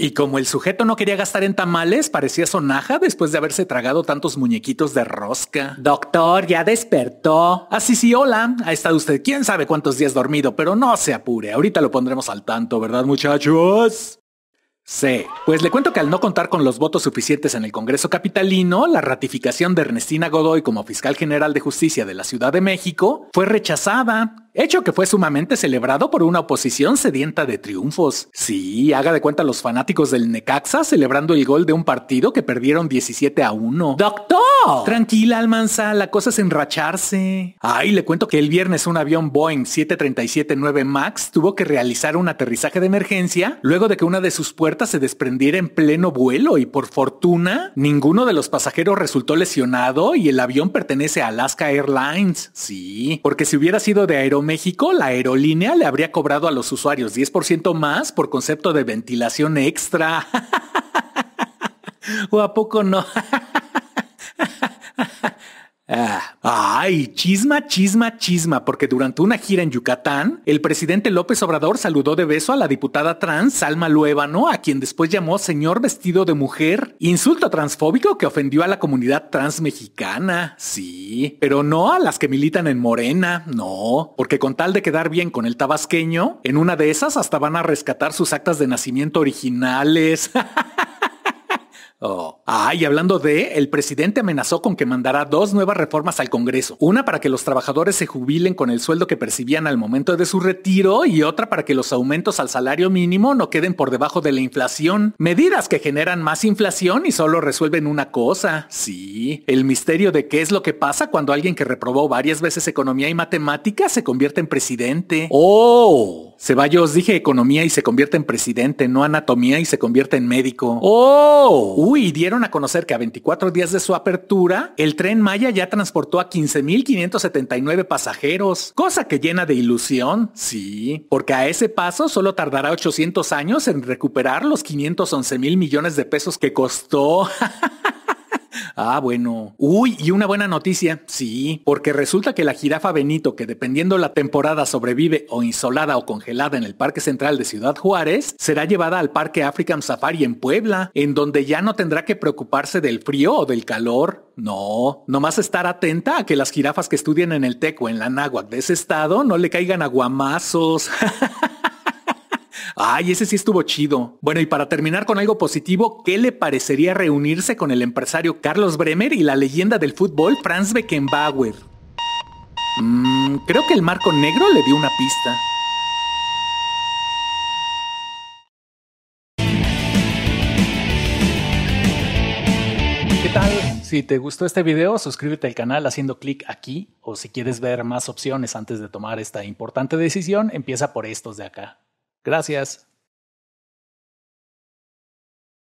Y como el sujeto no quería gastar en tamales, parecía sonaja después de haberse tragado tantos muñequitos de rosca. Doctor, ya despertó. Así ah, sí, sí, hola. Ha estado usted quién sabe cuántos días dormido, pero no se apure. Ahorita lo pondremos al tanto, ¿verdad, muchachos? Sí, pues le cuento que al no contar con los votos suficientes en el Congreso Capitalino, la ratificación de Ernestina Godoy como fiscal general de justicia de la Ciudad de México fue rechazada hecho que fue sumamente celebrado por una oposición sedienta de triunfos. Sí, haga de cuenta los fanáticos del Necaxa celebrando el gol de un partido que perdieron 17 a 1. ¡Doctor! Tranquila, Almanza, la cosa es enracharse. Ay, le cuento que el viernes un avión Boeing 737-9 MAX tuvo que realizar un aterrizaje de emergencia luego de que una de sus puertas se desprendiera en pleno vuelo y por fortuna, ninguno de los pasajeros resultó lesionado y el avión pertenece a Alaska Airlines. Sí, porque si hubiera sido de aeropuerto, México, la aerolínea le habría cobrado a los usuarios 10% más por concepto de ventilación extra. ¿O a poco no? Ah. Ay, chisma, chisma, chisma, porque durante una gira en Yucatán, el presidente López Obrador saludó de beso a la diputada trans Salma Luébano, a quien después llamó señor vestido de mujer, insulto transfóbico que ofendió a la comunidad trans mexicana, sí, pero no a las que militan en Morena, no, porque con tal de quedar bien con el tabasqueño, en una de esas hasta van a rescatar sus actas de nacimiento originales. Oh. Ah, y hablando de, el presidente amenazó con que mandará dos nuevas reformas al Congreso. Una para que los trabajadores se jubilen con el sueldo que percibían al momento de su retiro y otra para que los aumentos al salario mínimo no queden por debajo de la inflación. Medidas que generan más inflación y solo resuelven una cosa. Sí, el misterio de qué es lo que pasa cuando alguien que reprobó varias veces economía y matemáticas se convierte en presidente. ¡Oh! Ceballos dije economía y se convierte en presidente, no anatomía y se convierte en médico. ¡Oh! Uy, dieron a conocer que a 24 días de su apertura, el tren Maya ya transportó a 15.579 pasajeros, cosa que llena de ilusión, sí, porque a ese paso solo tardará 800 años en recuperar los 511 mil millones de pesos que costó. Ah, bueno. Uy, y una buena noticia, sí, porque resulta que la jirafa Benito, que dependiendo la temporada sobrevive o insolada o congelada en el Parque Central de Ciudad Juárez, será llevada al Parque African Safari en Puebla, en donde ya no tendrá que preocuparse del frío o del calor. No, nomás estar atenta a que las jirafas que estudian en el teco en la náhuac de ese estado no le caigan aguamazos. Ay, ese sí estuvo chido. Bueno, y para terminar con algo positivo, ¿qué le parecería reunirse con el empresario Carlos Bremer y la leyenda del fútbol Franz Beckenbauer? Mm, creo que el marco negro le dio una pista. ¿Qué tal? Si te gustó este video, suscríbete al canal haciendo clic aquí o si quieres ver más opciones antes de tomar esta importante decisión, empieza por estos de acá. Gracias.